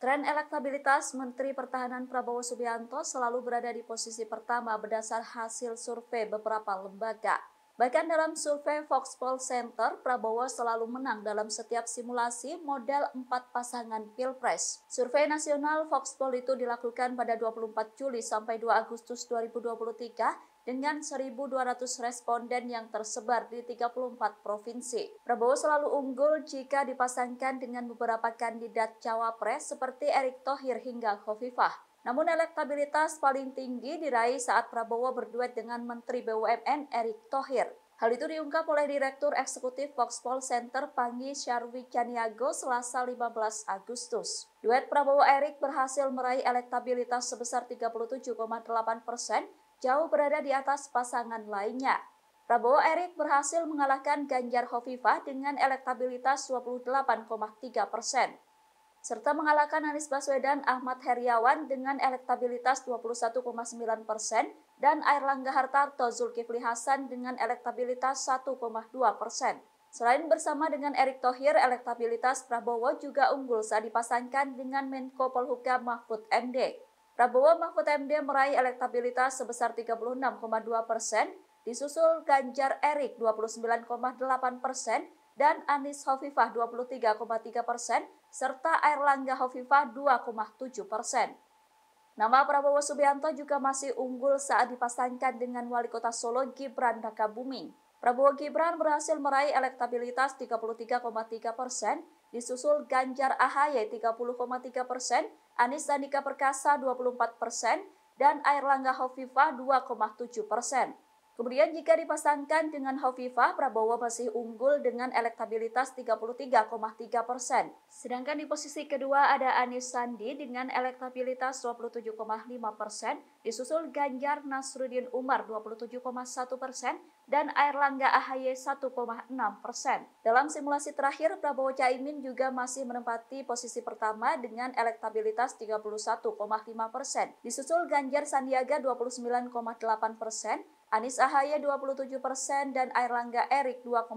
Tren elektabilitas Menteri Pertahanan Prabowo Subianto selalu berada di posisi pertama berdasar hasil survei beberapa lembaga. Bahkan dalam survei Fox Poll Center, Prabowo selalu menang dalam setiap simulasi model empat pasangan Pilpres. Survei nasional Fox Poll itu dilakukan pada 24 Juli sampai 2 Agustus 2023 dengan 1.200 responden yang tersebar di 34 provinsi. Prabowo selalu unggul jika dipasangkan dengan beberapa kandidat cawapres seperti Erick Thohir hingga Khofifah. Namun elektabilitas paling tinggi diraih saat Prabowo berduet dengan Menteri BUMN Erick Thohir. Hal itu diungkap oleh Direktur Eksekutif Foxpol Center Pangi Syarwi Caniago selasa 15 Agustus. Duet Prabowo Erik berhasil meraih elektabilitas sebesar 37,8 persen, jauh berada di atas pasangan lainnya. Prabowo Erik berhasil mengalahkan Ganjar Hovifah dengan elektabilitas 28,3 persen serta mengalahkan Anies Baswedan Ahmad Heriawan dengan elektabilitas 21,9 persen dan Air Langga Hartarto Zulkifli Hasan dengan elektabilitas 1,2 persen. Selain bersama dengan Erick Thohir, elektabilitas Prabowo juga unggul saat dipasangkan dengan Menko Polhukam Mahfud MD. Prabowo Mahfud MD meraih elektabilitas sebesar 36,2 persen, disusul Ganjar Erik 29,8 persen, dan Anies Hovifah 23,3 persen, serta Airlangga Hovifah 2,7 persen. Nama Prabowo Subianto juga masih unggul saat dipasangkan dengan Wali Kota Solo Gibran Raka Buming. Prabowo Gibran berhasil meraih elektabilitas 33,3 persen, disusul Ganjar Ahy 30,3 persen, Anies Danika Perkasa 24 persen, dan Airlangga Hovifah 2,7 persen. Kemudian jika dipasangkan dengan Hovifah, Prabowo masih unggul dengan elektabilitas 33,3 persen. Sedangkan di posisi kedua ada Anies Sandi dengan elektabilitas 27,5 persen, disusul Ganjar Nasruddin Umar 27,1 persen, dan Airlangga Ahaye 1,6 persen. Dalam simulasi terakhir, Prabowo Caimin juga masih menempati posisi pertama dengan elektabilitas 31,5 persen, disusul Ganjar Sandiaga 29,8 persen, Anies Ahaya 27 persen, dan Airlangga Erik 2,8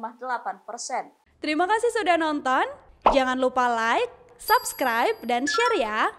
persen. Terima kasih sudah nonton. Jangan lupa like, subscribe, dan share ya.